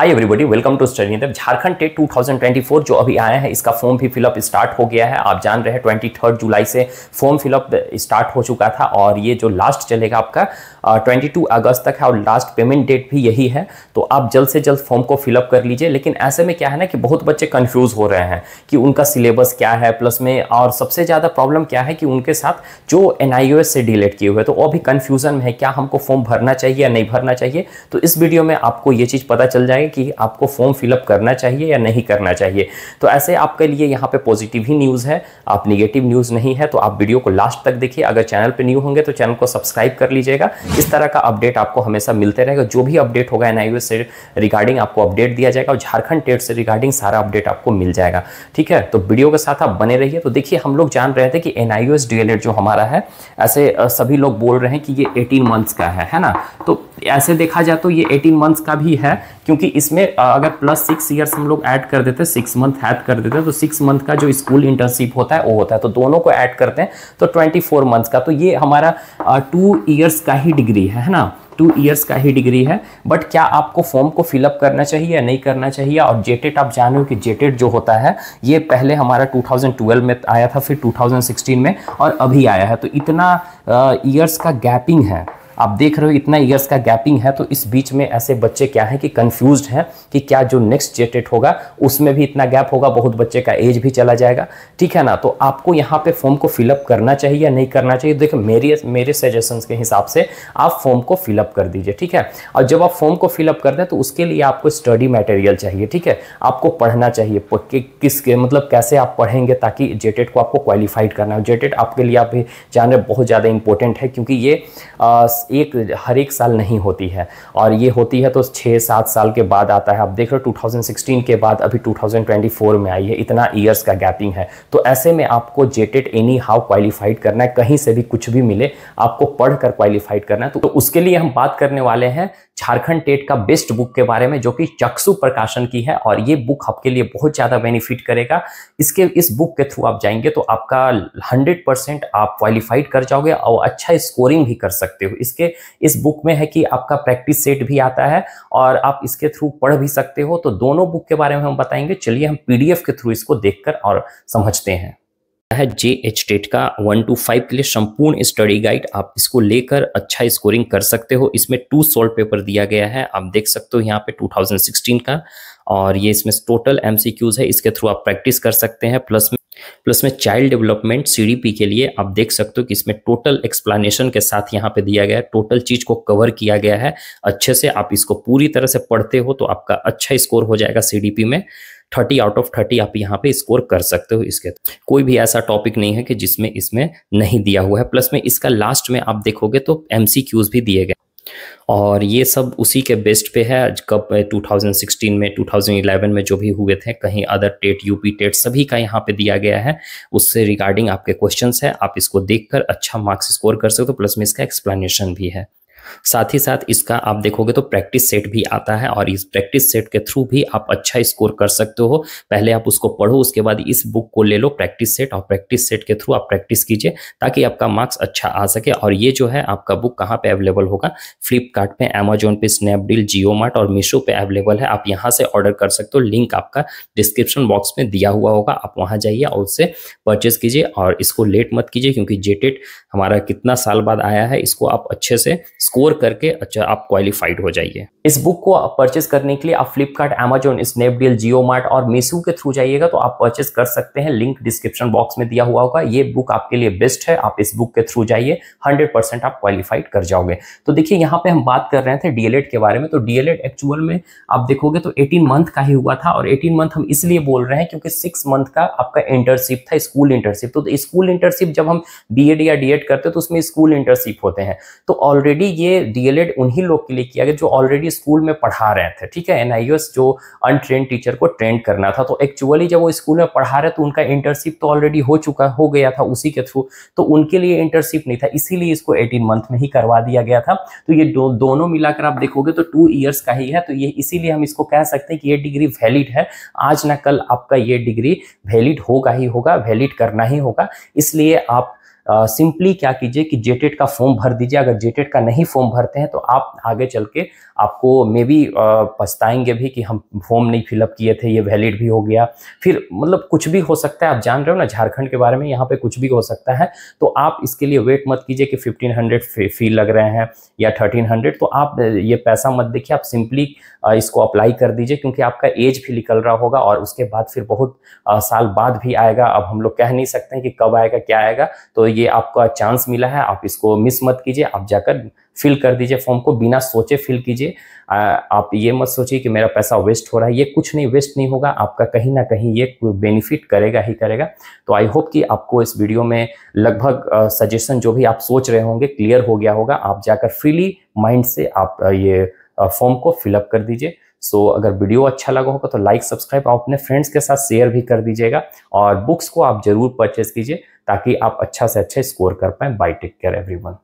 hi everybody welcome to study Jharkhand TET 2024 जो अभी आया है इसका फॉर्म भी फिलअप स्टार्ट हो गया है आप जान रहे हैं ट्वेंटी जुलाई से फॉर्म फिलअप स्टार्ट हो चुका था और ये जो लास्ट चलेगा आपका ट्वेंटी uh, अगस्त तक है और लास्ट पेमेंट डेट भी यही है तो आप जल्द से जल्द फॉर्म को फिलअप कर लीजिए लेकिन ऐसे में क्या है ना कि बहुत बच्चे कन्फ्यूज़ हो रहे हैं कि उनका सिलेबस क्या है प्लस में और सबसे ज़्यादा प्रॉब्लम क्या है कि उनके साथ जो एन से डिलेट किए हुए तो वो भी कन्फ्यूज़न में है क्या हमको फॉर्म भरना चाहिए या नहीं भरना चाहिए तो इस वीडियो में आपको ये चीज़ पता चल जाएगी कि आपको फॉर्म फिलअप करना चाहिए या नहीं करना चाहिए तो ऐसे आपके लिए यहाँ पे पॉजिटिव ही न्यूज़ है आप निगेटिव न्यूज़ नहीं है तो आप वीडियो को लास्ट तक देखिए अगर चैनल पर न्यू होंगे तो चैनल को सब्सक्राइब कर लीजिएगा इस तरह का अपडेट आपको हमेशा मिलते रहेगा जो भी अपडेट होगा एन से रिगार्डिंग आपको अपडेट दिया जाएगा और झारखंड टेट से रिगार्डिंग सारा अपडेट आपको मिल जाएगा ठीक है तो वीडियो के साथ आप बने रहिए तो देखिए हम लोग जान रहे थे कि एन आई जो हमारा है ऐसे सभी लोग बोल रहे हैं कि ये 18 मंथ्स का है है ना तो ऐसे देखा जाए तो ये 18 मंथ्स का भी है क्योंकि इसमें अगर प्लस सिक्स ईयर्स हम लोग ऐड कर देते हैं सिक्स मंथ ऐड कर देते हैं तो सिक्स मंथ का जो स्कूल इंटर्नशिप होता है वो होता है तो दोनों को ऐड करते हैं तो ट्वेंटी फोर मंथ का तो ये हमारा टू ईयर्स का ही डिग्री है, है ना टू ईयर्स का ही डिग्री है बट क्या आपको फॉर्म को फिलअप करना चाहिए या नहीं करना चाहिए और जेटेड e आप जान रहे हो कि जेटेड e जो होता है ये पहले हमारा 2012 में आया था फिर 2016 में और अभी आया है तो इतना ईयर्स का गैपिंग है आप देख रहे हो इतना ईयर्स का गैपिंग है तो इस बीच में ऐसे बच्चे क्या है कि कन्फ्यूज हैं कि क्या जो नेक्स्ट जेटेट होगा उसमें भी इतना गैप होगा बहुत बच्चे का एज भी चला जाएगा ठीक है ना तो आपको यहाँ पे फॉर्म को फिलअप करना चाहिए या नहीं करना चाहिए देखो मेरी मेरे सजेशंस के हिसाब से आप फॉर्म को फिलअप कर दीजिए ठीक है और जब आप फॉर्म को फिलअप कर दें तो उसके लिए आपको स्टडी मटेरियल चाहिए ठीक है आपको पढ़ना चाहिए कि, किस के मतलब कैसे आप पढ़ेंगे ताकि जेटेट को आपको क्वालिफाइड करना हो जेटेट आपके लिए आप जान रहे बहुत ज़्यादा इंपॉर्टेंट है क्योंकि ये एक हर एक साल नहीं होती है और ये होती है तो छः सात साल के बाद आता है आप देख रहे हो 2016 के बाद अभी 2024 में आई है इतना ईयर्स का गैपिंग है तो ऐसे में आपको जेटेड एनी हाउ क्वालिफाइड करना है कहीं से भी कुछ भी मिले आपको पढ़ कर क्वालिफाइड करना है तो, तो उसके लिए हम बात करने वाले हैं झारखंड टेट का बेस्ट बुक के बारे में जो कि चक्षु प्रकाशन की है और ये बुक आपके लिए बहुत ज़्यादा बेनिफिट करेगा इसके इस बुक के थ्रू आप जाएंगे तो आपका 100 परसेंट आप क्वालिफाइड कर जाओगे और अच्छा स्कोरिंग भी कर सकते हो इसके इस बुक में है कि आपका प्रैक्टिस सेट भी आता है और आप इसके थ्रू पढ़ भी सकते हो तो दोनों बुक के बारे में हम बताएंगे चलिए हम पी के थ्रू इसको देख और समझते हैं है जे एच टेट का वन टू फाइव के लिए संपूर्ण स्टडी गाइड आप इसको लेकर अच्छा स्कोरिंग कर सकते हो इसमें टू सोल्व पेपर दिया गया है आप देख सकते हो यहाँ पे 2016 का और ये इसमें टोटल एमसीक्यूज है इसके थ्रू आप प्रैक्टिस कर सकते हैं प्लस में प्लस में चाइल्ड डेवलपमेंट सीडीपी के लिए आप देख सकते हो कि इसमें टोटल एक्सप्लेनेशन के साथ यहाँ पे दिया गया है टोटल चीज को कवर किया गया है अच्छे से आप इसको पूरी तरह से पढ़ते हो तो आपका अच्छा स्कोर हो जाएगा सीडीपी में थर्टी आउट ऑफ थर्टी आप यहाँ पे स्कोर कर सकते हो इसके कोई भी ऐसा टॉपिक नहीं है कि जिसमें इसमें नहीं दिया हुआ है प्लस में इसका लास्ट में आप देखोगे तो एमसीक्यूज भी दिए गए और ये सब उसी के बेस्ट पे है कब 2016 में 2011 में जो भी हुए थे कहीं अदर टेट यूपी टेट सभी का यहाँ पे दिया गया है उससे रिगार्डिंग आपके क्वेश्चंस है आप इसको देखकर अच्छा मार्क्स स्कोर कर सकते हो प्लस में इसका एक्सप्लेनेशन भी है साथ ही साथ इसका आप देखोगे तो प्रैक्टिस सेट भी आता है और इस प्रैक्टिस सेट के थ्रू भी आप अच्छा स्कोर कर सकते हो पहले आप उसको पढ़ो उसके बाद इस बुक को ले लो प्रैक्टिस सेट और प्रैक्टिस सेट के थ्रू आप प्रैक्टिस कीजिए ताकि आपका मार्क्स अच्छा आ सके और ये जो है आपका बुक कहाँ पे अवेलेबल होगा फ्लिपकार्ट पे अमेजोन पे स्नैपडील जियो मार्ट और मीशो पे अवेलेबल है आप यहाँ से ऑर्डर कर सकते हो लिंक आपका डिस्क्रिप्शन बॉक्स में दिया हुआ होगा आप वहाँ जाइए और उससे परचेज कीजिए और इसको लेट मत कीजिए क्योंकि जेटेट हमारा कितना साल बाद आया है इसको आप अच्छे से स्कोर करके अच्छा आप क्वालिफाइड हो जाइए इस बुक को परचेस करने के लिए आप Flipkart Amazon Snapdeal Jio mart और मीसो के थ्रू जाइएगा तो आप परचेस कर सकते हैं लिंक डिस्क्रिप्शन बॉक्स में दिया हुआ होगा ये बुक आपके लिए बेस्ट है आप इस बुक के थ्रू जाइए हंड्रेड परसेंट आप क्वालिफाइड कर जाओगे तो देखिए यहाँ पे हम बात कर रहे थे डीएलएड के बारे में तो डीएलएड एक्चुअल में आप देखोगे तो एटीन मंथ का ही हुआ था और एटीन मंथ हम इसलिए बोल रहे हैं क्योंकि सिक्स मंथ का आपका इंटर्नशिप था स्कूल इंटर्नशिप तो स्कूल इंटर्नशिप जब हम बी या डी करते हैं तो उसमें स्कूल इंटर्नशिप होते हैं तो ऑलरेडी ये डीएलएड उन्हीं लोग के लिए किया गया जो ऑलरेडी स्कूल में पढ़ा रहे थे ठीक है एनआईएस जो अनट्रेन टीचर को ट्रेन करना था तो एक्चुअली जब वो स्कूल में पढ़ा रहे तो उनका इंटर्नशिप तो ऑलरेडी हो चुका हो गया था उसी के थ्रू तो उनके लिए इंटर्नशिप नहीं था इसीलिए इसको एटीन मंथ में ही करवा दिया गया था तो ये दो, दोनों मिलाकर आप देखोगे तो टू ईयर्स का ही है तो ये इसीलिए हम इसको कह सकते हैं कि ये डिग्री वैलिड है आज ना कल आपका ये डिग्री वैलिड होगा ही होगा वैलिड करना ही होगा इसलिए आप सिंपली क्या कीजिए कि जेटेड का फॉर्म भर दीजिए अगर जेटेड का नहीं फॉर्म भरते हैं तो आप आगे चल के आपको मे बी पछताएंगे भी कि हम फॉर्म नहीं फिलअप किए थे ये वैलिड भी हो गया फिर मतलब कुछ भी हो सकता है आप जान रहे हो ना झारखंड के बारे में यहाँ पे कुछ भी हो सकता है तो आप इसके लिए वेट मत कीजिए कि फिफ्टीन हंड्रेड फी लग रहे हैं या थर्टीन हंड्रेड तो आप ये पैसा मत देखिए आप सिंपली इसको अप्लाई कर दीजिए क्योंकि आपका एज भी निकल रहा होगा और उसके बाद फिर बहुत साल बाद भी आएगा अब हम लोग कह नहीं सकते हैं कि कब आएगा क्या आएगा तो ये ये आपका चांस मिला है आप इसको मिस मत कीजिए आप जाकर फिल कर दीजिए फॉर्म को बिना सोचे फिल कीजिए आप ये मत सोचिए कि मेरा पैसा वेस्ट हो रहा है ये कुछ नहीं वेस्ट नहीं होगा आपका कहीं ना कहीं ये बेनिफिट करेगा ही करेगा तो आई होप कि आपको इस वीडियो में लगभग सजेशन जो भी आप सोच रहे होंगे क्लियर हो गया होगा आप जाकर फ्रीली माइंड से आप ये फॉर्म को फिलअप कर दीजिए सो so, अगर वीडियो अच्छा लगा होगा तो लाइक सब्सक्राइब आप अपने फ्रेंड्स के साथ शेयर भी कर दीजिएगा और बुक्स को आप जरूर परचेज कीजिए ताकि आप अच्छा से अच्छा स्कोर कर पाए बाई टेक केयर एवरीवन